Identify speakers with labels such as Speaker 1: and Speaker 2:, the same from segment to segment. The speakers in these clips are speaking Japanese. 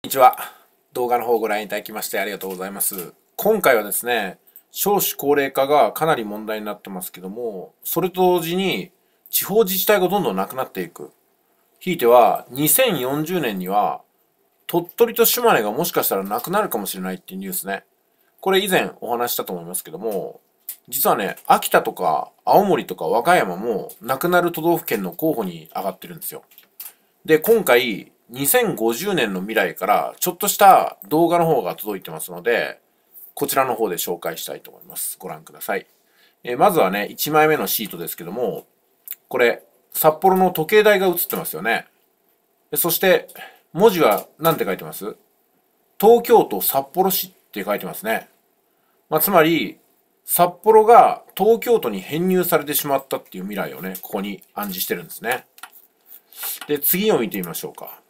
Speaker 1: こんにちは。動画の方をご覧いただきましてありがとうございます。今回はですね、少子高齢化がかなり問題になってますけども、それと同時に地方自治体がどんどんなくなっていく。ひいては2040年には鳥取と島根がもしかしたらなくなるかもしれないっていうニュースね。これ以前お話したと思いますけども、実はね、秋田とか青森とか和歌山もなくなる都道府県の候補に上がってるんですよ。で、今回、2050年の未来からちょっとした動画の方が届いてますので、こちらの方で紹介したいと思います。ご覧ください。えー、まずはね、1枚目のシートですけども、これ、札幌の時計台が映ってますよね。そして、文字は何て書いてます東京都札幌市って書いてますね。まあ、つまり、札幌が東京都に編入されてしまったっていう未来をね、ここに暗示してるんですね。で、次を見てみましょうか。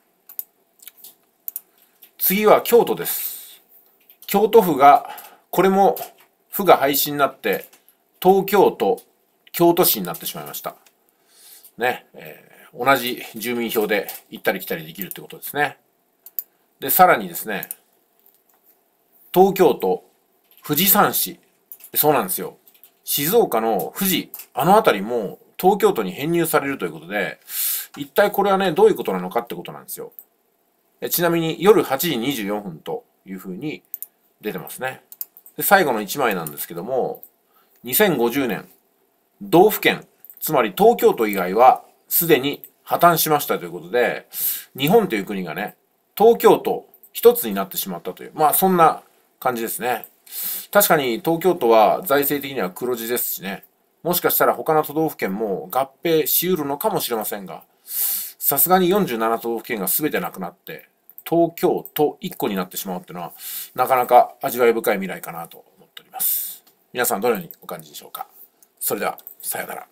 Speaker 1: 次は京都です。京都府が、これも府が廃止になって、東京都、京都市になってしまいました。ね、えー、同じ住民票で行ったり来たりできるってことですね。で、さらにですね、東京都、富士山市。そうなんですよ。静岡の富士、あの辺りも東京都に編入されるということで、一体これはね、どういうことなのかってことなんですよ。ちなみに夜8時24分というふうに出てますね。で最後の1枚なんですけども、2050年、道府県、つまり東京都以外はすでに破綻しましたということで、日本という国がね、東京都一つになってしまったという、まあそんな感じですね。確かに東京都は財政的には黒字ですしね、もしかしたら他の都道府県も合併しうるのかもしれませんが、さすがに47都道府県が全てなくなって、東京都1個になってしまうっていうのは、なかなか味わい深い未来かなと思っております。皆さんどのようにお感じでしょうか。それでは、さようなら。